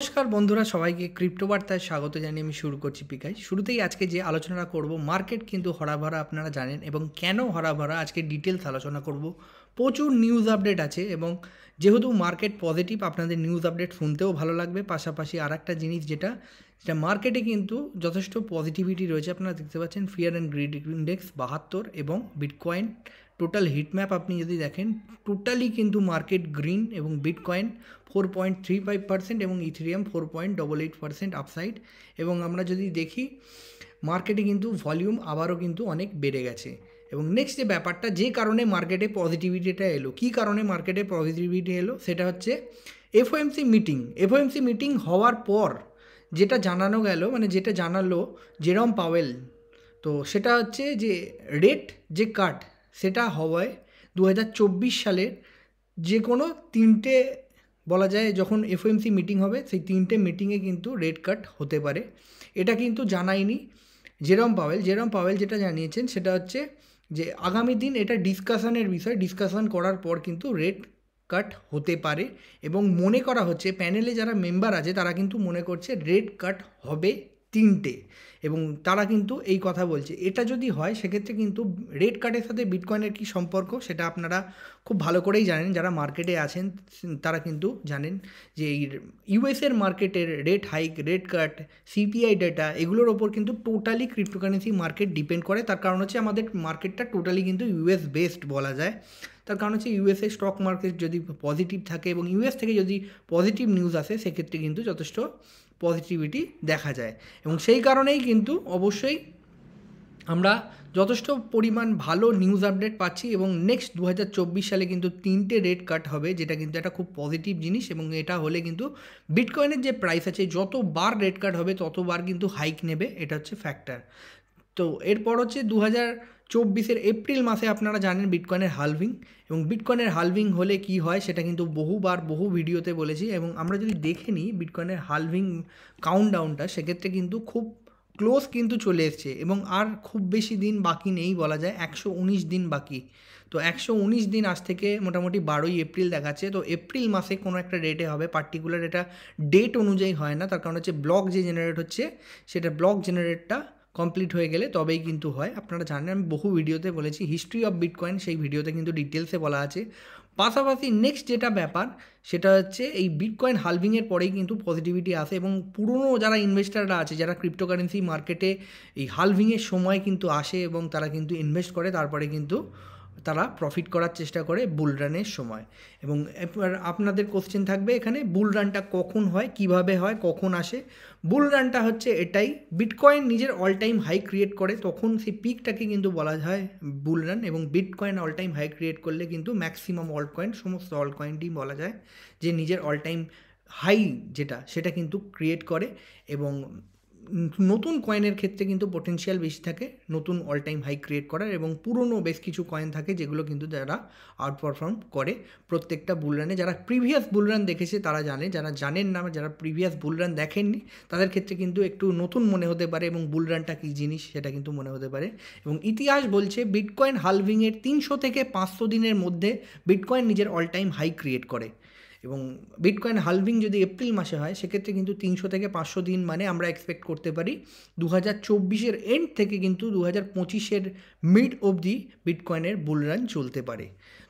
নমস্কার বন্ধুরা সবাইকে ক্রিপ্টো বার্তায় স্বাগত জানিয়ে আমি শুরু করছি পিকাই শুরুতেই আজকে যে আলোচনাটা করব মার্কেট কিন্তু হরাভরা আপনারা জানেন এবং কেন হরাভরা আজকে ডিটেলস আলোচনা করব প্রচুর নিউজ আপডেট আছে এবং যেহেতু মার্কেট পজিটিভ আপনাদের নিউজ আপডেট শুনতেও ভালো লাগবে পাশাপাশি আর একটা জিনিস যেটা সেটা মার্কেটে কিন্তু যথেষ্ট পজিটিভিটি রয়েছে আপনারা দেখতে পাচ্ছেন ফিয়ার অ্যান্ড গ্রিড ইন্ডেক্স বাহাত্তর এবং বিটকয়েন টোটাল হিটম্যাপ আপনি যদি দেখেন টোটালি কিন্তু মার্কেট গ্রিন এবং bitcoin four point three five percent এবং ethereum four point double eight percent upside এবং আমরা যদি দেখি মার্কেটে কিন্তু ভলিউম আবারও কিন্তু অনেক বেড়ে গেছে এবং নেক্সট যে ব্যাপারটা যে কারণে মার্কেটে পজিটিভিটিটা এলো কী কারণে মার্কেটে পজিটিভিটি এলো সেটা হচ্ছে এফওএমসি মিটিং এফওএমসি মিটিং হওয়ার পর যেটা জানানো গেল মানে যেটা জানালো জেরম পাওয়েল তো সেটা হচ্ছে যে রেট যে কাট সেটা হওয়ায় দু সালের যে কোনো তিনটে বলা যায় যখন এফএমসি মিটিং হবে সেই তিনটে মিটিংয়ে কিন্তু রেড কাট হতে পারে এটা কিন্তু জানায়নি জেরম পাওয়েল জেরম পাওয়েল যেটা জানিয়েছেন সেটা হচ্ছে যে আগামী দিন এটা ডিসকাশনের বিষয় ডিসকাশন করার পর কিন্তু রেড কাট হতে পারে এবং মনে করা হচ্ছে প্যানেলে যারা মেম্বার আছে তারা কিন্তু মনে করছে রেড কাট হবে তিনটে এবং তারা কিন্তু এই কথা বলছে এটা যদি হয় সেক্ষেত্রে কিন্তু রেড কার্ডের সাথে বিটকয়েনের কী সম্পর্ক সেটা আপনারা খুব ভালো করেই জানেন যারা মার্কেটে আছেন তারা কিন্তু জানেন যে এই ইউএসের মার্কেটের rate hike red card CPI data এগুলোর ওপর কিন্তু টোটালি ক্রিপ্টোকারেন্সি মার্কেট ডিপেন্ড করে তার কারণ হচ্ছে আমাদের মার্কেটটা টোটালি কিন্তু ইউএস বেসড বলা যায় তার কারণ হচ্ছে ইউএসএ স্টক মার্কেট যদি পজিটিভ থাকে এবং ইউএস থেকে যদি পজিটিভ নিউজ আসে সেক্ষেত্রে কিন্তু যথেষ্ট পজিটিভিটি দেখা যায় এবং সেই কারণেই কিন্তু অবশ্যই আমরা যথেষ্ট পরিমাণ ভালো নিউজ আপডেট পাচ্ছি এবং নেক্সট দু সালে কিন্তু তিনটে রেট কাট হবে যেটা কিন্তু একটা খুব পজিটিভ জিনিস এবং এটা হলে কিন্তু বিটকয়েনের যে প্রাইস আছে যতবার রেট কাট হবে ততবার কিন্তু হাইক নেবে এটা হচ্ছে ফ্যাক্টর তো এরপর হচ্ছে দু চব্বিশের এপ্রিল মাসে আপনারা জানেন বিটকয়েনের হালভিং এবং বিটকয়েনের হালভিং হলে কি হয় সেটা কিন্তু বহুবার বহু ভিডিওতে বলেছি এবং আমরা যদি দেখে নিই বিটকয়েনের হালভিং কাউন্ট ডাউনটা সেক্ষেত্রে কিন্তু খুব ক্লোজ কিন্তু চলে এসছে এবং আর খুব বেশি দিন বাকি নেই বলা যায় একশো উনিশ দিন বাকি তো একশো উনিশ দিন আজ থেকে মোটামুটি বারোই এপ্রিল দেখাচ্ছে তো এপ্রিল মাসে কোনো একটা ডেটে হবে পার্টিকুলার এটা ডেট অনুযায়ী হয় না তার কারণ হচ্ছে ব্লক যে জেনারেট হচ্ছে সেটা ব্লক জেনারেটটা কমপ্লিট হয়ে গেলে তবেই কিন্তু হয় আপনারা জানেন আমি বহু ভিডিওতে বলেছি হিস্ট্রি অফ বিটকয়েন সেই ভিডিওতে কিন্তু ডিটেলসে বলা আছে পাশাপাশি নেক্সট যেটা ব্যাপার সেটা হচ্ছে এই বিটকয়েন হালভিংয়ের পরেই কিন্তু পজিটিভিটি আসে এবং পুরনো যারা ইনভেস্টাররা আছে যারা ক্রিপ্টোকারেন্সি মার্কেটে এই হালভিংয়ের সময় কিন্তু আসে এবং তারা কিন্তু ইনভেস্ট করে তারপরে কিন্তু তারা প্রফিট করার চেষ্টা করে বুল রানের সময় এবং এবার আপনাদের কোশ্চেন থাকবে এখানে বুল রানটা কখন হয় কিভাবে হয় কখন আসে বুল রানটা হচ্ছে এটাই বিটকয়েন নিজের অল টাইম হাই ক্রিয়েট করে তখন সেই পিকটাকে কিন্তু বলা হয় বুল রান এবং bitcoin all time high create করলে কিন্তু ম্যাক্সিমাম অল কয়েন সমস্ত অল কয়েনটি বলা যায় যে নিজের অল টাইম হাই যেটা সেটা কিন্তু ক্রিয়েট করে এবং নতুন কয়েনের ক্ষেত্রে কিন্তু পোটেনশিয়াল বেশি থাকে নতুন অল টাইম হাই ক্রিয়েট করার এবং পুরনো বেশ কিছু কয়েন থাকে যেগুলো কিন্তু যারা আউট পারফর্ম করে প্রত্যেকটা বুলরানে যারা প্রিভিয়াস বুলরান দেখেছে তারা জানে যারা জানেন না যারা প্রিভিয়াস বুলরান দেখেননি তাদের ক্ষেত্রে কিন্তু একটু নতুন মনে হতে পারে এবং বুলরানটা কী জিনিস সেটা কিন্তু মনে হতে পারে এবং ইতিহাস বলছে বিটকয়েন হালভিংয়ের তিনশো থেকে পাঁচশো দিনের মধ্যে বিটকয়েন নিজের অল টাইম হাই ক্রিয়েট করে এবং বিটকয়েন হালভিং যদি এপ্রিল মাসে হয় সেক্ষেত্রে কিন্তু তিনশো থেকে পাঁচশো দিন মানে আমরা এক্সপেক্ট করতে পারি দু হাজার চব্বিশের এন্ড থেকে কিন্তু দু হাজার পঁচিশের মিড অবধি বিটকয়েনের বুলরান চলতে পারে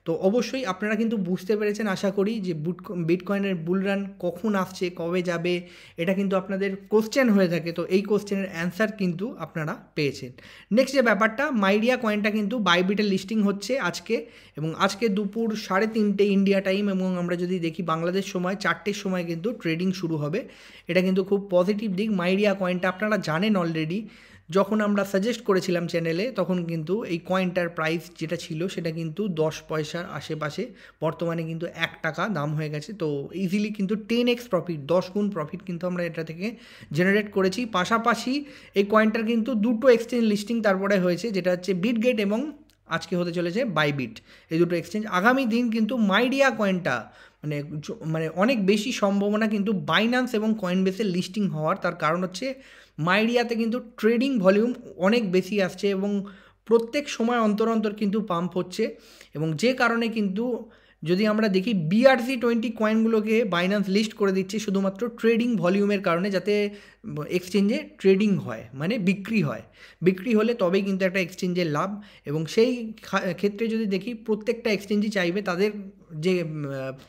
তো অবশ্যই আপনারা কিন্তু বুঝতে পেরেছেন আশা করি যে বুট বিটকয়েনের বুলরান কখন আসছে কবে যাবে এটা কিন্তু আপনাদের কোশ্চেন হয়ে থাকে তো এই কোশ্চেনের অ্যান্সার কিন্তু আপনারা পেয়েছেন নেক্সট যে ব্যাপারটা মাইডিয়া কয়েনটা কিন্তু বাইবিটের লিস্টিং হচ্ছে আজকে এবং আজকে দুপুর সাড়ে তিনটে ইন্ডিয়া টাইম এবং আমরা যদি দেখি বাংলাদেশ সময় চারটের সময় কিন্তু ট্রেডিং শুরু হবে এটা কিন্তু খুব পজিটিভ দিক মাইডিয়া কয়েনটা আপনারা জানেন অলরেডি যখন আমরা সাজেস্ট করেছিলাম চ্যানেলে তখন কিন্তু এই কয়েনটার প্রাইস যেটা ছিল সেটা কিন্তু দশ পয়সার আশেপাশে বর্তমানে কিন্তু এক টাকা দাম হয়ে গেছে তো ইজিলি কিন্তু টেন এক্স প্রফিট দশ গুণ প্রফিট কিন্তু আমরা এটা থেকে জেনারেট করেছি পাশাপাশি এই কয়েনটার কিন্তু দুটো এক্সচেঞ্জ লিস্টিং তারপরে হয়েছে যেটা হচ্ছে বিটগেট এবং আজকে হতে চলেছে বাইবিট এই দুটো এক্সচেঞ্জ আগামী দিন কিন্তু মাইডিয়া কয়েনটা মানে মানে অনেক বেশি সম্ভাবনা কিন্তু বাইন্যান্স এবং কয়েনবেসের লিস্টিং হওয়ার তার কারণ হচ্ছে মাইরিয়াতে কিন্তু ট্রেডিং ভলিউম অনেক বেশি আসছে এবং প্রত্যেক সময় অন্তর অন্তর কিন্তু পাম্প হচ্ছে এবং যে কারণে কিন্তু যদি আমরা দেখি বিআরসি টোয়েন্টি কয়েনগুলোকে বাইন্যান্স লিস্ট করে দিচ্ছে শুধুমাত্র ট্রেডিং ভলিউমের কারণে যাতে এক্সচেঞ্জে ট্রেডিং হয় মানে বিক্রি হয় বিক্রি হলে তবেই কিন্তু একটা এক্সচেঞ্জের লাভ এবং সেই ক্ষেত্রে যদি দেখি প্রত্যেকটা এক্সচেঞ্জই চাইবে তাদের যে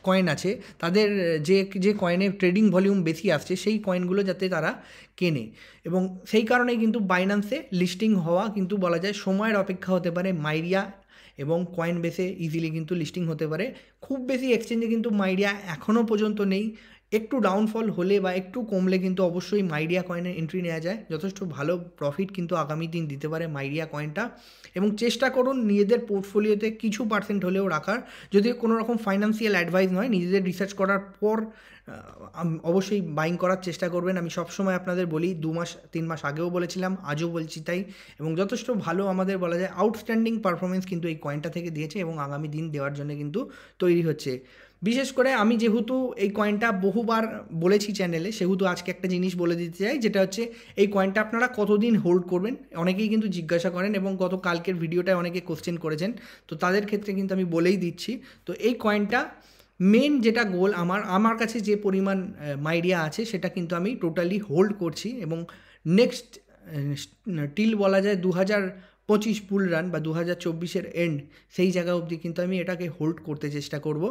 কয়েন আছে তাদের যে যে কয়েনের ট্রেডিং ভলিউম বেশি আসছে সেই কয়েনগুলো যাতে তারা কেনে এবং সেই কারণেই কিন্তু বাইন্যান্সে লিস্টিং হওয়া কিন্তু বলা যায় সময়ের অপেক্ষা হতে পারে মাইরিয়া এবং কয়েন বেসে ইজিলি কিন্তু লিস্টিং হতে পারে খুব বেশি এক্সচেঞ্জে কিন্তু মাইডিয়া এখনও পর্যন্ত নেই একটু ডাউনফল হলে বা একটু কমলে কিন্তু অবশ্যই মাইডিয়া কয়েনের এন্ট্রি নেওয়া যায় যথেষ্ট ভালো প্রফিট কিন্তু আগামী দিন দিতে পারে মাইডিয়া কয়েনটা এবং চেষ্টা করুন নিজেদের পোর্টফোলিওতে কিছু পার্সেন্ট হলেও রাখার যদি কোনো রকম ফাইন্যান্সিয়াল অ্যাডভাইস নয় নিজেদের রিসার্চ করার পর অবশ্যই বাইং করার চেষ্টা করবেন আমি সবসময় আপনাদের বলি দু মাস তিন মাস আগেও বলেছিলাম আজও বলছি তাই এবং যথেষ্ট ভালো আমাদের বলা যায় আউটস্ট্যান্ডিং পারফরমেন্স কিন্তু এই কয়েনটা থেকে দিয়েছে এবং আগামী দিন দেওয়ার জন্য কিন্তু তৈরি হচ্ছে বিশেষ করে আমি যেহেতু এই কয়েনটা বহুবার বলেছি চ্যানেলে সেহেতু আজকে একটা জিনিস বলে দিতে চাই যেটা হচ্ছে এই কয়েনটা আপনারা কতদিন হোল্ড করবেন অনেকেই কিন্তু জিজ্ঞাসা করেন এবং গত কালকের ভিডিওটায় অনেকে কোশ্চেন করেছেন তো তাদের ক্ষেত্রে কিন্তু আমি বলেই দিচ্ছি তো এই কয়েনটা মেন যেটা গোল আমার আমার কাছে যে পরিমাণ মাইডিয়া আছে সেটা কিন্তু আমি টোটালি হোল্ড করছি এবং নেক্সট টিল বলা যায় দু হাজার পঁচিশ পুল রান বা দু হাজার চব্বিশের এন্ড সেই জায়গা অবধি কিন্তু আমি এটাকে হোল্ড করতে চেষ্টা করব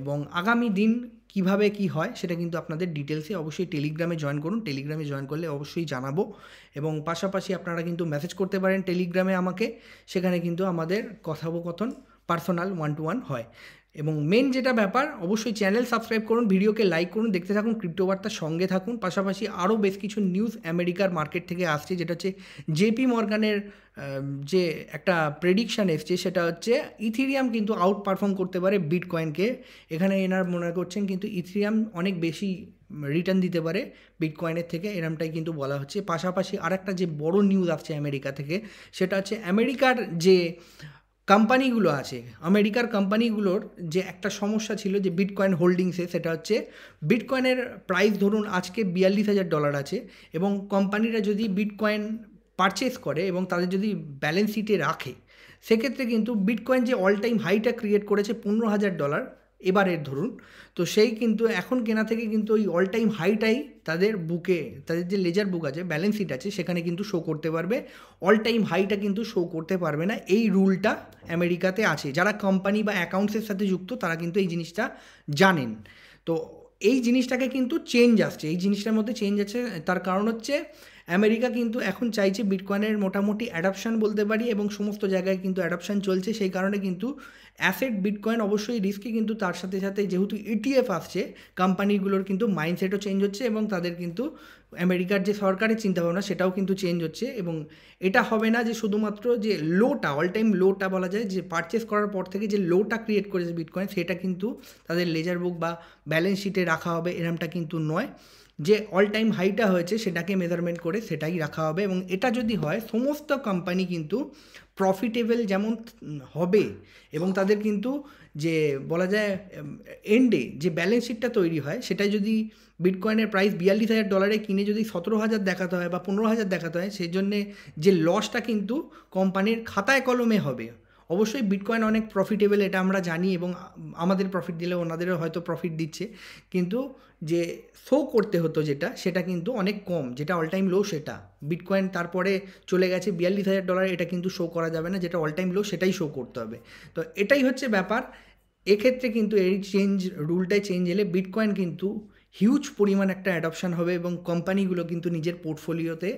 এবং আগামী দিন কিভাবে কি হয় সেটা কিন্তু আপনাদের ডিটেলসে অবশ্যই টেলিগ্রামে জয়েন করুন টেলিগ্রামে জয়েন করলে অবশ্যই জানাবো এবং পাশাপাশি আপনারা কিন্তু মেসেজ করতে পারেন টেলিগ্রামে আমাকে সেখানে কিন্তু আমাদের কথোপকথন পার্সোনাল ওয়ান টু ওয়ান হয় এবং মেন যেটা ব্যাপার অবশ্যই চ্যানেল সাবস্ক্রাইব করুন ভিডিওকে লাইক করুন দেখতে থাকুন ক্রিপ্টোবার্তার সঙ্গে থাকুন পাশাপাশি আরও বেশ কিছু নিউজ আমেরিকার মার্কেট থেকে আসছে যেটা হচ্ছে জেপি মর্গানের যে একটা প্রেডিকশান এসছে সেটা হচ্ছে ইথিরিয়াম কিন্তু আউট পারফর্ম করতে পারে বিটকয়েনকে এখানে এনার মনে করছেন কিন্তু ইথিরিয়াম অনেক বেশি রিটার্ন দিতে পারে বিটকয়েনের থেকে এরমটাই কিন্তু বলা হচ্ছে পাশাপাশি আরেকটা যে বড় নিউজ আসছে আমেরিকা থেকে সেটা হচ্ছে আমেরিকার যে কোম্পানিগুলো আছে আমেরিকার কোম্পানিগুলোর যে একটা সমস্যা ছিল যে বিটকয়েন হোল্ডিংসে সেটা হচ্ছে বিটকয়েনের প্রাইস ধরুন আজকে বিয়াল্লিশ হাজার ডলার আছে এবং কোম্পানিরা যদি বিটকয়েন পারচেস করে এবং তাদের যদি ব্যালেন্স শিটে রাখে সেক্ষেত্রে কিন্তু বিটকয়েন যে অল টাইম হাইটা ক্রিয়েট করেছে পনেরো হাজার ডলার এবারের ধরুন তো সেই কিন্তু এখন কেনা থেকে কিন্তু ওই অল টাইম হাইটাই তাদের বুকে তাদের যে লেজার বুক আছে ব্যালেন্স শিট আছে সেখানে কিন্তু শো করতে পারবে অল টাইম হাইটা কিন্তু শো করতে পারবে না এই রুলটা আমেরিকাতে আছে যারা কোম্পানি বা অ্যাকাউন্টসের সাথে যুক্ত তারা কিন্তু এই জিনিসটা জানেন তো এই জিনিসটাকে কিন্তু চেঞ্জ আসছে এই জিনিসটার মধ্যে চেঞ্জ আছে তার কারণ হচ্ছে আমেরিকা কিন্তু এখন চাইছে বিটকয়েনের মোটামুটি অ্যাডাপশান বলতে পারি এবং সমস্ত জায়গায় কিন্তু অ্যাডাপশান চলছে সেই কারণে কিন্তু অ্যাসেট বিটকয়েন অবশ্যই রিস্কে কিন্তু তার সাথে সাথে যেহেতু ইটিএফ আসছে কোম্পানিগুলোর কিন্তু মাইন্ডসেটও চেঞ্জ হচ্ছে এবং তাদের কিন্তু আমেরিকার যে সরকারের চিন্তাভাবনা সেটাও কিন্তু চেঞ্জ হচ্ছে এবং এটা হবে না যে শুধুমাত্র যে লোটা অল টাইম লোটা বলা যায় যে পারচেস করার পর থেকে যে লোটা ক্রিয়েট করেছে বিটকয়েন সেটা কিন্তু তাদের লেজার বুক বা ব্যালেন্স শিটে রাখা হবে এরমটা কিন্তু নয় যে অল টাইম হাইটা হয়েছে সেটাকে মেজারমেন্ট করে সেটাই রাখা হবে এবং এটা যদি হয় সমস্ত কোম্পানি কিন্তু প্রফিটেবল যেমন হবে এবং তাদের কিন্তু যে বলা যায় এন্ডে যে ব্যালেন্স শিটটা তৈরি হয় সেটা যদি বিটকয়েনের প্রাইস বিয়াল্লিশ হাজার ডলারে কিনে যদি সতেরো হাজার দেখাতে হয় বা পনেরো হাজার দেখাতে হয় সেই জন্যে যে লসটা কিন্তু কোম্পানির খাতায় কলমে হবে অবশ্যই বিটকয়েন অনেক প্রফিটেবল এটা আমরা জানি এবং আমাদের প্রফিট দিলে ওনাদেরও হয়তো প্রফিট দিচ্ছে কিন্তু যে শো করতে হতো যেটা সেটা কিন্তু অনেক কম যেটা অল টাইম লো সেটা বিটকয়েন তারপরে চলে গেছে বিয়াল্লিশ হাজার ডলার এটা কিন্তু শো করা যাবে না যেটা অল টাইম লো সেটাই শো করতে হবে তো এটাই হচ্ছে ব্যাপার এক্ষেত্রে কিন্তু এই চেঞ্জ রুলটায় চেঞ্জ এলে বিটকয়েন কিন্তু হিউজ পরিমাণ একটা অ্যাডপশান হবে এবং কোম্পানিগুলো কিন্তু নিজের পোর্টফোলিওতে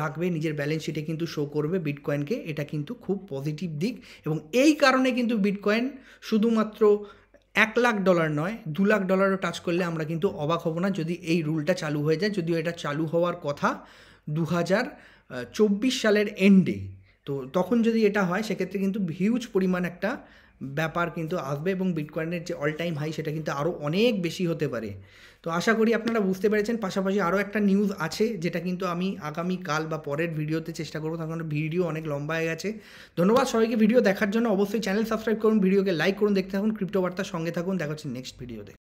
রাখবে নিজের ব্যালেন্স শিটে কিন্তু শো করবে বিটকয়েনকে এটা কিন্তু খুব পজিটিভ দিক এবং এই কারণে কিন্তু বিটকয়েন শুধুমাত্র এক লাখ ডলার নয় দু লাখ ডলারও টাচ করলে আমরা কিন্তু অবাক হব না যদি এই রুলটা চালু হয়ে যায় যদিও এটা চালু হওয়ার কথা দু হাজার চব্বিশ সালের এন্ডে তো তখন যদি এটা হয় সেক্ষেত্রে কিন্তু হিউজ পরিমাণ একটা ব্যাপার কিন্তু আসবে এবং বিটকয়েনের যে অল টাইম হাই সেটা কিন্তু আরও অনেক বেশি হতে পারে তো আশা করি আপনারা বুঝতে পেরেছেন পাশাপাশি আরও একটা নিউজ আছে যেটা কিন্তু আমি আগামী কাল বা পরের ভিডিওতে চেষ্টা করবো তার কারণ ভিডিও অনেক লম্বা হয়ে গেছে ধন্যবাদ সবাইকে ভিডিও দেখার জন্য অবশ্যই চ্যানেল সাবস্ক্রাইব করুন ভিডিওকে লাইক করুন দেখতে থাকুন ক্রিপ্টোবার্তার সঙ্গে থাকুন দেখা হচ্ছে নেক্সট ভিডিওতে